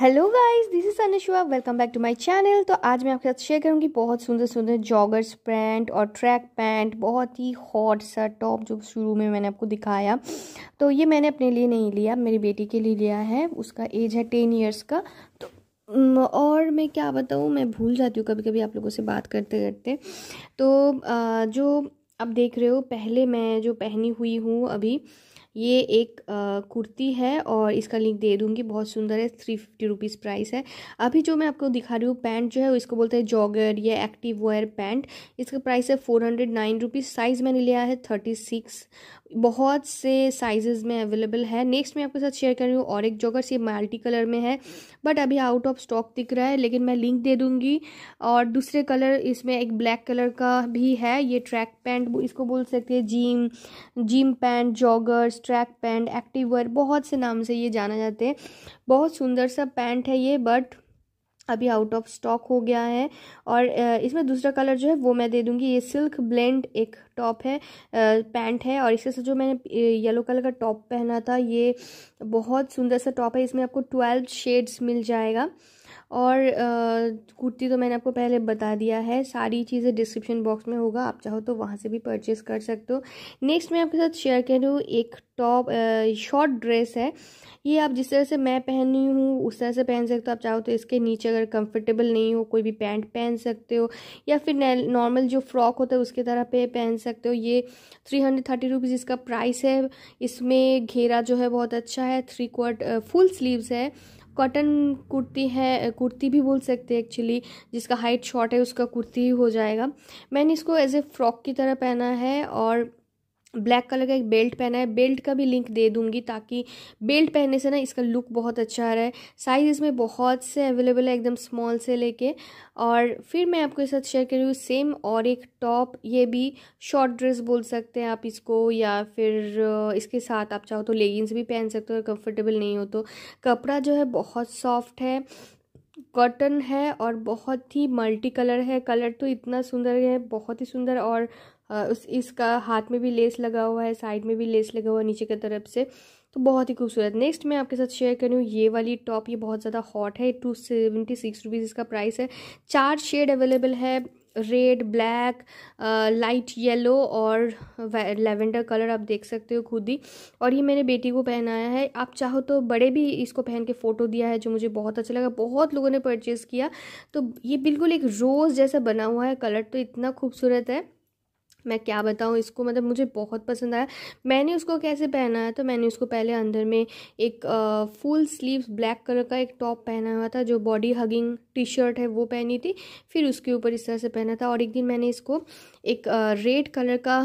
hello guys this is Anushua welcome back to my channel तो आज मैं आपके साथ शेयर करूंगी बहुत सुंदर सुंदर जॉगर्स पैंट और ट्रैक पैंट बहुत ही हॉट सा टॉप जो शुरू में मैंने आपको दिखाया तो ये मैंने अपने लिए नहीं लिया मेरी बेटी के लिए लिया है उसका एज है टेन ईयर्स का तो और मैं क्या बताऊँ मैं भूल जाती हूँ कभी कभी आप लोगों से बात करते करते तो जो आप देख रहे हो पहले मैं जो पहनी हुई हूँ अभी ये एक कुर्ती है और इसका लिंक दे दूंगी बहुत सुंदर है थ्री फिफ्टी रुपीज़ प्राइस है अभी जो मैं आपको दिखा रही हूँ पैंट जो है इसको बोलते हैं जॉगर या एक्टिव वेयर पैंट इसका प्राइस है four hundred nine rupees size मैंने लिया है थर्टी सिक्स बहुत से साइजेस में अवेलेबल है नेक्स्ट मैं आपके साथ शेयर कर रही हूँ और एक जॉगर्स ये मल्टी कलर में है बट अभी आउट ऑफ स्टॉक दिख रहा है लेकिन मैं लिंक दे दूँगी और दूसरे कलर इसमें एक ब्लैक कलर का भी है ये ट्रैक पैंट इसको बोल सकते हैं gym gym pant joggers track pant active wear बहुत से नाम से ये जाना जाते हैं बहुत सुंदर सा पैंट है ये बट अभी आउट ऑफ स्टॉक हो गया है और इसमें दूसरा कलर जो है वो मैं दे दूंगी ये सिल्क ब्लेंड एक टॉप है पैंट है और इसके साथ जो मैंने येलो कलर का टॉप पहना था ये बहुत सुंदर सा टॉप है इसमें आपको ट्वेल्व शेड्स मिल जाएगा और कुर्ती तो मैंने आपको पहले बता दिया है सारी चीज़ें डिस्क्रिप्शन बॉक्स में होगा आप चाहो तो वहाँ से भी परचेज़ कर सकते हो नेक्स्ट मैं आपके साथ शेयर कर रही हूँ एक टॉप शॉर्ट ड्रेस है ये आप जिस तरह से मैं पहन रही हूँ उस तरह से पहन सकते हो आप चाहो तो इसके नीचे अगर कंफर्टेबल नहीं हो कोई भी पैंट पहन सकते हो या फिर नॉर्मल जो फ्रॉक होता है उसके तरह पे पहन सकते हो ये थ्री हंड्रेड थर्टी रुपीज़ इसका प्राइस है इसमें घेरा जो है बहुत अच्छा है थ्री क्वार्ट फुल स्लीव्स है कॉटन कुर्ती है कुर्ती भी बोल सकते हैं एक्चुअली जिसका हाइट शॉर्ट है उसका कुर्ती हो जाएगा मैंने इसको एज ए फ्रॉक की तरह पहना है और ब्लैक कलर का एक बेल्ट पहना है बेल्ट का भी लिंक दे दूंगी ताकि बेल्ट पहनने से ना इसका लुक बहुत अच्छा आ रहा है साइज़ इसमें बहुत से अवेलेबल है एकदम स्मॉल से लेके और फिर मैं आपको साथ शेयर कर रही हूँ सेम और एक टॉप ये भी शॉर्ट ड्रेस बोल सकते हैं आप इसको या फिर इसके साथ आप चाहो तो लेगिंग्स भी पहन सकते हो कंफर्टेबल नहीं हो तो कपड़ा जो है बहुत सॉफ्ट है कॉटन है और बहुत ही मल्टी कलर है कलर तो इतना सुंदर है बहुत ही सुंदर और उस इसका हाथ में भी लेस लगा हुआ है साइड में भी लेस लगा हुआ है नीचे की तरफ से तो बहुत ही खूबसूरत नेक्स्ट मैं आपके साथ शेयर कर रही हूँ ये वाली टॉप ये बहुत ज़्यादा हॉट है टू सेवेंटी सिक्स रुपीज़ इसका प्राइस है चार शेड अवेलेबल है रेड ब्लैक लाइट येलो और लेवेंडर कलर आप देख सकते हो खुद ही और ये मैंने बेटी को पहनाया है आप चाहो तो बड़े भी इसको पहन के फ़ोटो दिया है जो मुझे बहुत अच्छा लगा बहुत लोगों ने परचेज़ किया तो ये बिल्कुल एक रोज़ जैसा बना हुआ है कलर तो इतना खूबसूरत है मैं क्या बताऊँ इसको मतलब मुझे बहुत पसंद आया मैंने उसको कैसे पहना है तो मैंने उसको पहले अंदर में एक फुल स्लीव्स ब्लैक कलर का एक टॉप पहना हुआ था जो बॉडी हगिंग टी शर्ट है वो पहनी थी फिर उसके ऊपर इस तरह से पहना था और एक दिन मैंने इसको एक रेड कलर का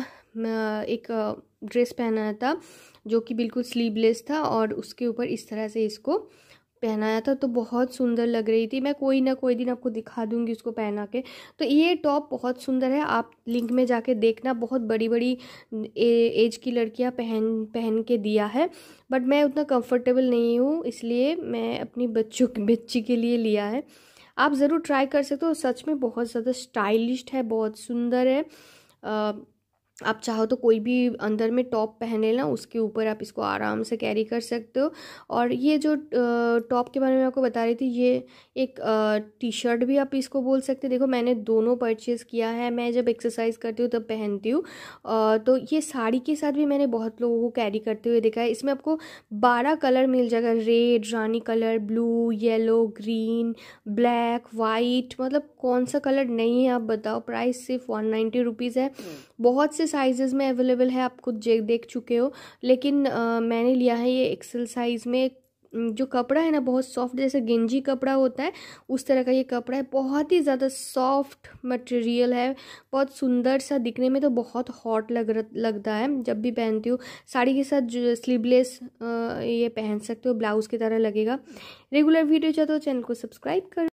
एक ड्रेस पहनाया था जो कि बिल्कुल स्लीवलेस था और उसके ऊपर इस तरह से इसको पहनाया था तो बहुत सुंदर लग रही थी मैं कोई ना कोई दिन आपको दिखा दूंगी उसको पहना के तो ये टॉप बहुत सुंदर है आप लिंक में जाके देखना बहुत बड़ी बड़ी एज की लड़कियां पहन पहन के दिया है बट मैं उतना कंफर्टेबल नहीं हूँ इसलिए मैं अपनी बच्चों बच्ची के लिए लिया है आप ज़रूर ट्राई कर सकते हो सच में बहुत ज़्यादा स्टाइलिश है बहुत सुंदर है आप चाहो तो कोई भी अंदर में टॉप पहन लेना उसके ऊपर आप इसको आराम से कैरी कर सकते हो और ये जो टॉप के बारे में आपको बता रही थी ये एक टी शर्ट भी आप इसको बोल सकते देखो मैंने दोनों परचेज़ किया है मैं जब एक्सरसाइज करती हूँ तब पहनती हूँ तो ये साड़ी के साथ भी मैंने बहुत लोगों को कैरी करते हुए देखा है इसमें आपको बारह कलर मिल जाएगा रेड रानी colour blue yellow green black white मतलब कौन सा कलर नहीं है आप बताओ प्राइस सिर्फ वन नाइन्टी रुपीज़ है बहुत से साइज़ में अवेलेबल है आप खुद देख चुके हो लेकिन आ, मैंने लिया है ये एक्सेल साइज़ में जो कपड़ा है ना बहुत सॉफ्ट जैसे गेंजी कपड़ा होता है उस तरह का ये कपड़ा है बहुत ही ज़्यादा सॉफ्ट मटेरियल है बहुत सुंदर सा दिखने में तो बहुत हॉट लग लगता है जब भी पहनती हूँ साड़ी के साथ स्लीवलेस ये पहन सकते हो ब्लाउज़ की तरह लगेगा रेगुलर वीडियो चाहते हो चैनल को सब्सक्राइब कर